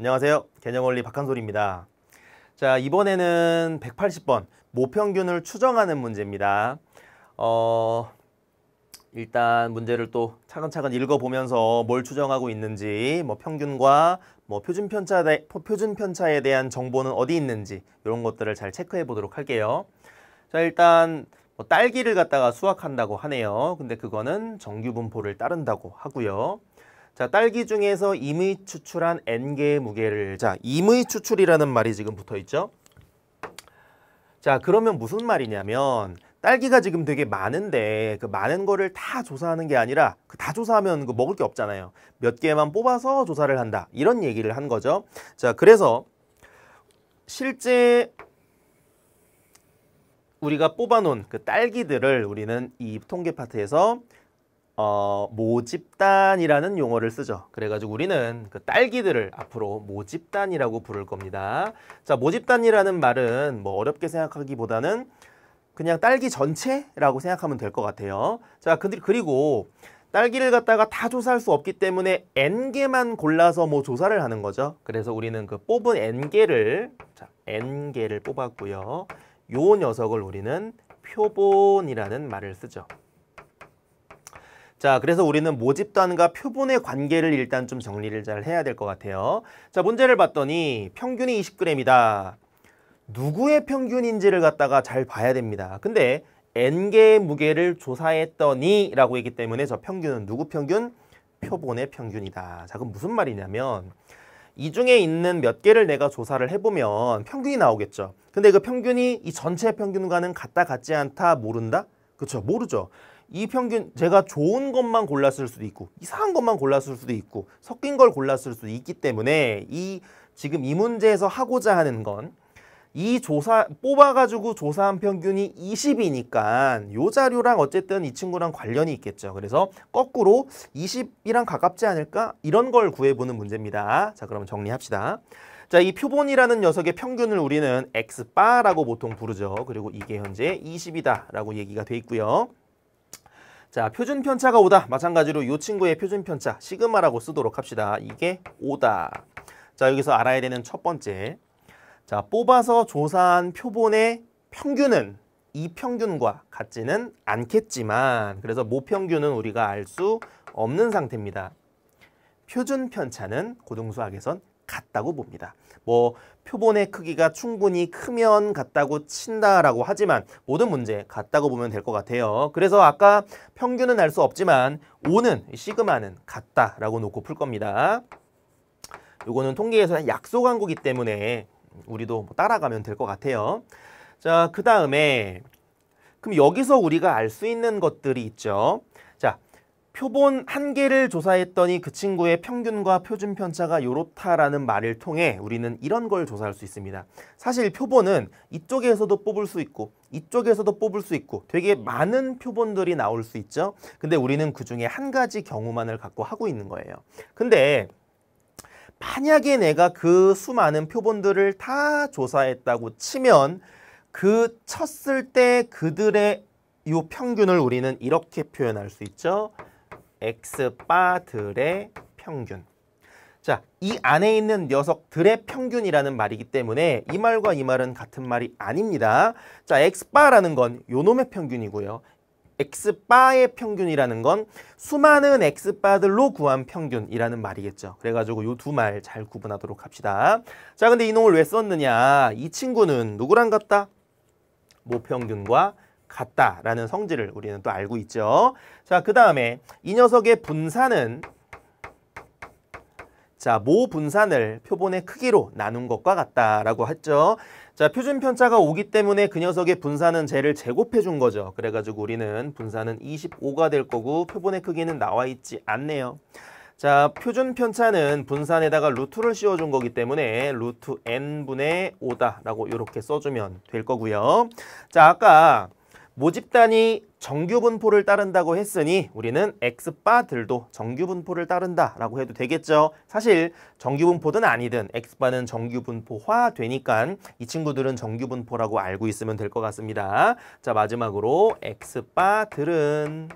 안녕하세요. 개념원리 박한솔입니다. 자, 이번에는 180번 모평균을 추정하는 문제입니다. 어, 일단 문제를 또 차근차근 읽어보면서 뭘 추정하고 있는지, 뭐 평균과 뭐 표준 편차 표준 편차에 대한 정보는 어디 있는지 이런 것들을 잘 체크해 보도록 할게요. 자, 일단 뭐 딸기를 갖다가 수확한다고 하네요. 근데 그거는 정규 분포를 따른다고 하고요. 자, 딸기 중에서 임의 추출한 n개의 무게를 자, 임의 추출이라는 말이 지금 붙어 있죠? 자, 그러면 무슨 말이냐면 딸기가 지금 되게 많은데 그 많은 거를 다 조사하는 게 아니라 그 다 조사하면 그 먹을 게 없잖아요. 몇 개만 뽑아서 조사를 한다. 이런 얘기를 한 거죠. 자, 그래서 실제 우리가 뽑아놓은 그 딸기들을 우리는 이 통계 파트에서 어, 모집단이라는 용어를 쓰죠. 그래가지고 우리는 그 딸기들을 앞으로 모집단이라고 부를 겁니다. 자, 모집단이라는 말은 뭐 어렵게 생각하기보다는 그냥 딸기 전체라고 생각하면 될 것 같아요. 자, 근데 그리고 딸기를 갖다가 다 조사할 수 없기 때문에 N개만 골라서 뭐 조사를 하는 거죠. 그래서 우리는 그 뽑은 N개를, 자, N개를 뽑았고요. 요 녀석을 우리는 표본이라는 말을 쓰죠. 자, 그래서 우리는 모집단과 표본의 관계를 일단 좀 정리를 잘 해야 될 것 같아요. 자, 문제를 봤더니 평균이 20g이다. 누구의 평균인지를 갖다가 잘 봐야 됩니다. 근데 N개의 무게를 조사했더니 라고 했기 때문에 저 평균은 누구 평균? 표본의 평균이다. 자, 그럼 무슨 말이냐면 이 중에 있는 몇 개를 내가 조사를 해보면 평균이 나오겠죠. 근데 그 평균이 이 전체 평균과는 같다 같지 않다 모른다? 그렇죠. 모르죠. 이 평균 제가 좋은 것만 골랐을 수도 있고 이상한 것만 골랐을 수도 있고 섞인 걸 골랐을 수도 있기 때문에 이 지금 이 문제에서 하고자 하는 건 이 조사 뽑아가지고 조사한 평균이 20이니까 요 자료랑 어쨌든 이 친구랑 관련이 있겠죠. 그래서 거꾸로 20이랑 가깝지 않을까 이런 걸 구해보는 문제입니다. 자 그럼 정리합시다. 자, 이 표본이라는 녀석의 평균을 우리는 x바라고 보통 부르죠. 그리고 이게 현재 20이다라고 얘기가 돼 있고요. 자, 표준 편차가 오다. 마찬가지로 이 친구의 표준 편차 시그마라고 쓰도록 합시다. 이게 오다. 자, 여기서 알아야 되는 첫 번째. 자, 뽑아서 조사한 표본의 평균은 이 평균과 같지는 않겠지만 그래서 모평균은 우리가 알 수 없는 상태입니다. 표준 편차는 고등수학에선 같다고 봅니다. 뭐 표본의 크기가 충분히 크면 같다고 친다라고 하지만 모든 문제 같다고 보면 될 것 같아요. 그래서 아까 평균은 알 수 없지만 오는 시그마는 같다라고 놓고 풀 겁니다. 요거는 통계에서 약속한 거기 때문에 우리도 뭐 따라가면 될 것 같아요. 자, 그 다음에 그럼 여기서 우리가 알 수 있는 것들이 있죠. 표본 한 개를 조사했더니 그 친구의 평균과 표준 편차가 요렇다라는 말을 통해 우리는 이런 걸 조사할 수 있습니다. 사실 표본은 이쪽에서도 뽑을 수 있고 이쪽에서도 뽑을 수 있고 되게 많은 표본들이 나올 수 있죠. 근데 우리는 그 중에 한 가지 경우만을 갖고 하고 있는 거예요. 근데 만약에 내가 그 수많은 표본들을 다 조사했다고 치면 그 쳤을 때 그들의 이 평균을 우리는 이렇게 표현할 수 있죠. X바들의 평균. 자, 이 안에 있는 녀석들의 평균이라는 말이기 때문에 이 말과 이 말은 같은 말이 아닙니다. 자, X바라는 건 요놈의 평균이고요. X바의 평균이라는 건 수많은 X바들로 구한 평균이라는 말이겠죠. 그래가지고 요 두 말 잘 구분하도록 합시다. 자, 근데 이놈을 왜 썼느냐. 이 친구는 누구랑 같다? 모평균과 같다라는 성질을 우리는 또 알고 있죠. 자, 그 다음에 이 녀석의 분산은 자, 모 분산을 표본의 크기로 나눈 것과 같다라고 했죠. 자, 표준 편차가 오기 때문에 그 녀석의 분산은 쟤를 제곱해 준 거죠. 그래가지고 우리는 분산은 25가 될 거고 표본의 크기는 나와 있지 않네요. 자, 표준 편차는 분산에다가 루트를 씌워준 거기 때문에 루트 n분의 5다라고 이렇게 써주면 될 거고요. 자, 아까 모집단이 정규분포를 따른다고 했으니 우리는 X바들도 정규분포를 따른다라고 해도 되겠죠. 사실 정규분포든 아니든 X바는 정규분포화 되니까 이 친구들은 정규분포라고 알고 있으면 될 것 같습니다. 자 마지막으로 X바들은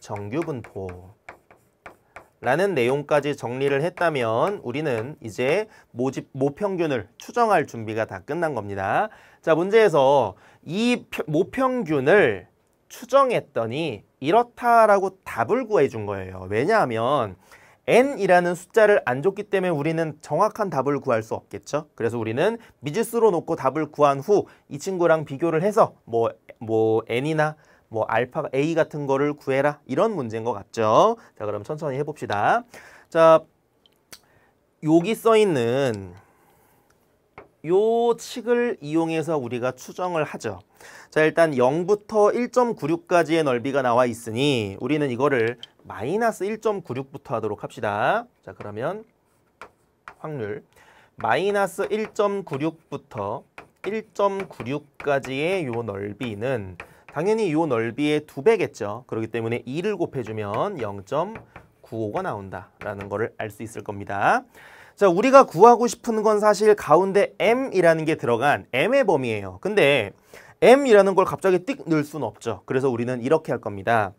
정규분포 라는 내용까지 정리를 했다면 우리는 이제 모집 모평균을 추정할 준비가 다 끝난 겁니다. 자 문제에서 이 모평균을 추정했더니 이렇다라고 답을 구해준 거예요. 왜냐하면 n이라는 숫자를 안 줬기 때문에 우리는 정확한 답을 구할 수 없겠죠. 그래서 우리는 미지수로 놓고 답을 구한 후 이 친구랑 비교를 해서 뭐, 뭐 n이나 뭐 알파 A 같은 거를 구해라 이런 문제인 것 같죠. 자 그럼 천천히 해봅시다. 자 여기 써있는 요 칙을 이용해서 우리가 추정을 하죠. 자 일단 0부터 1.96까지의 넓이가 나와 있으니 우리는 이거를 마이너스 1.96부터 하도록 합시다. 자 그러면 확률 마이너스 1.96부터 1.96까지의 요 넓이는 당연히 이 넓이의 두배겠죠 그렇기 때문에 2를 곱해주면 0.95가 나온다라는 거를 알 수 있을 겁니다. 자, 우리가 구하고 싶은 건 사실 가운데 m이라는 게 들어간 m의 범위예요. 근데 m이라는 걸 갑자기 띡 넣을 수는 없죠. 그래서 우리는 이렇게 할 겁니다.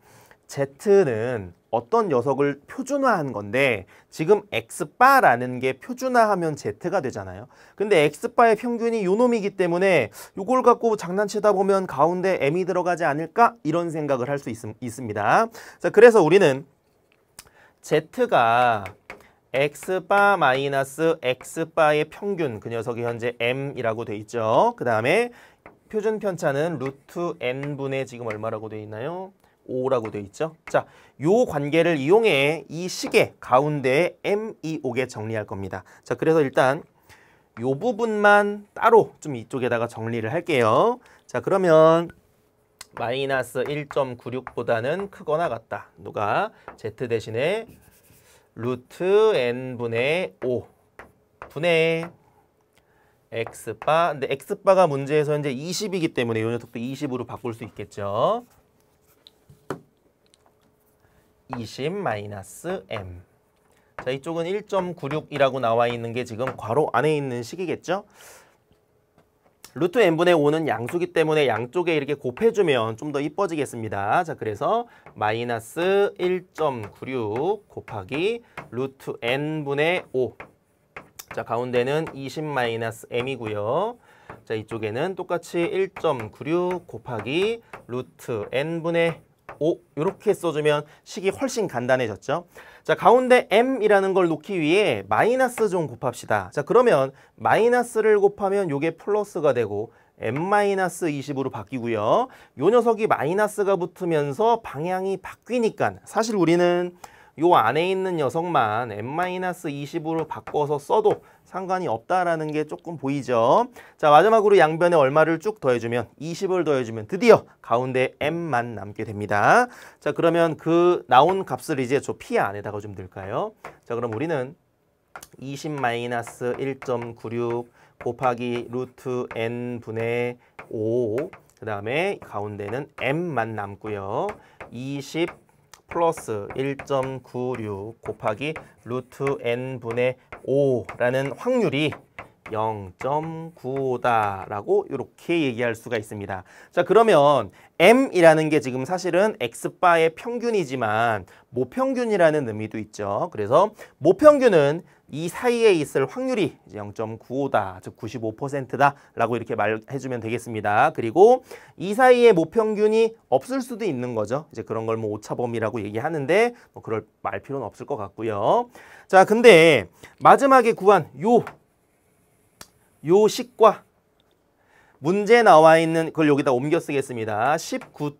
z는 어떤 녀석을 표준화한 건데 지금 X바라는 게 표준화하면 Z가 되잖아요. 근데 X바의 평균이 요놈이기 때문에 요걸 갖고 장난치다 보면 가운데 M이 들어가지 않을까? 이런 생각을 할 수 있습니다. 자, 그래서 우리는 Z가 X바 마이너스 X바의 평균 그 녀석이 현재 M이라고 돼 있죠. 그 다음에 표준 편차는 루트 N분의 지금 얼마라고 돼 있나요? 5라고 되어 있죠. 자, 요 관계를 이용해 이 시계 가운데에 e M이 오게 정리할 겁니다. 자, 그래서 일단 요 부분만 따로 좀 이쪽에다가 정리를 할게요. 자, 그러면 마이너스 1.96보다는 크거나 같다. 누가 Z 대신에 루트 N분의 5 분의 X바 근데 X바가 문제에서 현제 20이기 때문에 요 녀석도 20으로 바꿀 수 있겠죠. 20 m 자 이쪽은 1.96이라고 나와 있는 게 지금 괄호 안에 있는 식이겠죠? 루트 n분의 5는 양수기 때문에 양쪽에 이렇게 곱해주면 좀 더 이뻐지겠습니다. 자 그래서 마이너스 1.96 곱하기 루트 n분의 5. 자 가운데는 20 m이고요. 자 이쪽에는 똑같이 1.96 곱하기 루트 n분의 5 이렇게 써주면 식이 훨씬 간단해졌죠. 자 가운데 m이라는 걸 놓기 위해 마이너스 좀 곱합시다. 자 그러면 마이너스를 곱하면 이게 플러스가 되고 m-20으로 바뀌고요. 요 녀석이 마이너스가 붙으면서 방향이 바뀌니까 사실 우리는 요 안에 있는 녀석만 n-20으로 바꿔서 써도 상관이 없다라는 게 조금 보이죠. 자 마지막으로 양변에 얼마를 쭉 더해주면 20을 더해주면 드디어 가운데 m만 남게 됩니다. 자 그러면 그 나온 값을 이제 저 p 안에다가 좀 넣을까요? 자 그럼 우리는 20-1.96 곱하기 루트 n분의 5그 다음에 가운데는 m만 남고요. 20 플러스 1.96 곱하기 루트 n분의 5라는 확률이 0.95다라고 이렇게 얘기할 수가 있습니다. 자 그러면 m이라는 게 지금 사실은 x바의 평균이지만 모평균이라는 의미도 있죠. 그래서 모평균은 이 사이에 있을 확률이 0.95다, 즉 95%다라고 이렇게 말해주면 되겠습니다. 그리고 이 사이에 모평균이 없을 수도 있는 거죠. 이제 그런 걸 뭐 오차범위라고 얘기하는데 뭐 그럴 말 필요는 없을 것 같고요. 자, 근데 마지막에 구한 요, 요 식과 문제 나와 있는 걸 여기다 옮겨 쓰겠습니다. 19.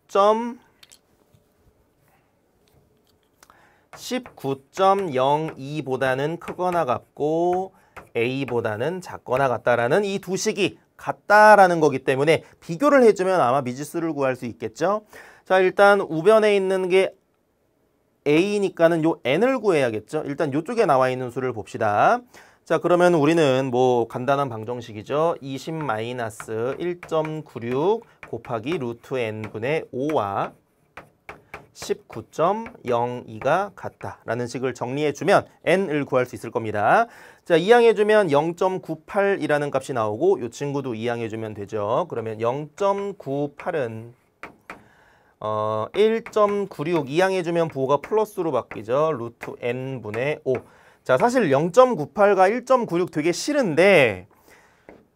19.02보다는 크거나 같고 A보다는 작거나 같다라는 이 두 식이 같다라는 거기 때문에 비교를 해주면 아마 미지수를 구할 수 있겠죠. 자 일단 우변에 있는 게 A니까는 요 N을 구해야겠죠. 일단 요쪽에 나와 있는 수를 봅시다. 자 그러면 우리는 뭐 간단한 방정식이죠. 20 1.96 곱하기 루트 N분의 5와 19.02가 같다라는 식을 정리해주면 n을 구할 수 있을 겁니다. 자, 이항해주면 0.98이라는 값이 나오고 이 친구도 이항해주면 되죠. 그러면 0.98은 어, 1.96 이항해주면 부호가 플러스로 바뀌죠. 루트 n분의 5. 자, 사실 0.98과 1.96 되게 싫은데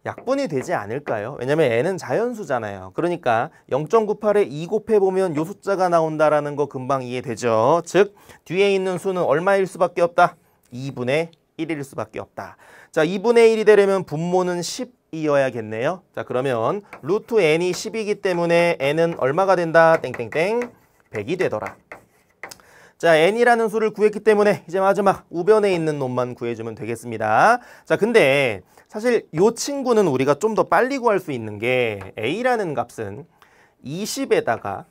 약분이 되지 않을까요? 왜냐면 n은 자연수잖아요. 그러니까 0.98에 2 곱해보면 요 숫자가 나온다라는 거 금방 이해되죠. 즉 뒤에 있는 수는 얼마일 수밖에 없다? 2분의 1일 수밖에 없다. 자 2분의 1이 되려면 분모는 10이어야겠네요. 자 그러면 루트 n이 10이기 때문에 n은 얼마가 된다? 땡땡땡 100이 되더라. 자, n이라는 수를 구했기 때문에 이제 마지막 우변에 있는 놈만 구해주면 되겠습니다. 자, 근데 사실 이 친구는 우리가 좀 더 빨리 구할 수 있는 게 a라는 값은 20에다가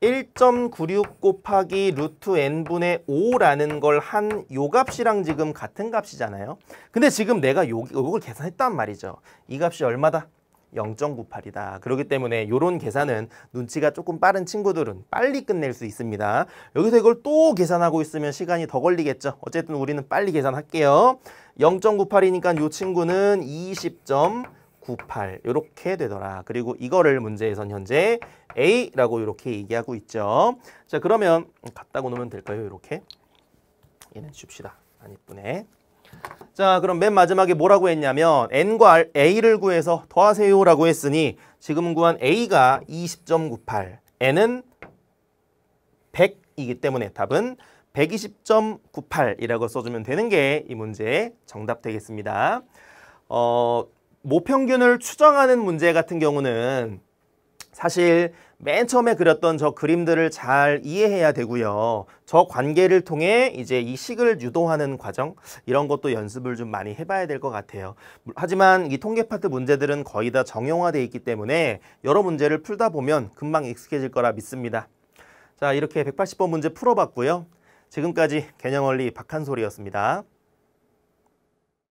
1.96 곱하기 루트 n분의 5라는 걸 한 요 값이랑 지금 같은 값이잖아요. 근데 지금 내가 요, 요걸 계산했단 말이죠. 이 값이 얼마다? 0.98이다. 그렇기 때문에 이런 계산은 눈치가 조금 빠른 친구들은 빨리 끝낼 수 있습니다. 여기서 이걸 또 계산하고 있으면 시간이 더 걸리겠죠. 어쨌든 우리는 빨리 계산할게요. 0.98이니까 이 친구는 20.98 이렇게 되더라. 그리고 이거를 문제에선 현재 A라고 이렇게 얘기하고 있죠. 자 그러면 갖다고 음, 놓으면 될까요? 이렇게 얘는 줍시다. 안이쁘네 자 그럼 맨 마지막에 뭐라고 했냐면 n과 a를 구해서 더하세요 라고 했으니 지금 구한 a가 20.98 n은 100이기 때문에 답은 120.98이라고 써주면 되는 게 이 문제의 정답 되겠습니다. 어, 모평균을 추정하는 문제 같은 경우는 사실 맨 처음에 그렸던 저 그림들을 잘 이해해야 되고요. 저 관계를 통해 이제 이 식을 유도하는 과정 이런 것도 연습을 좀 많이 해봐야 될 것 같아요. 하지만 이 통계 파트 문제들은 거의 다 정형화되어 있기 때문에 여러 문제를 풀다 보면 금방 익숙해질 거라 믿습니다. 자 이렇게 180번 문제 풀어봤고요. 지금까지 개념원리 박한솔이었습니다.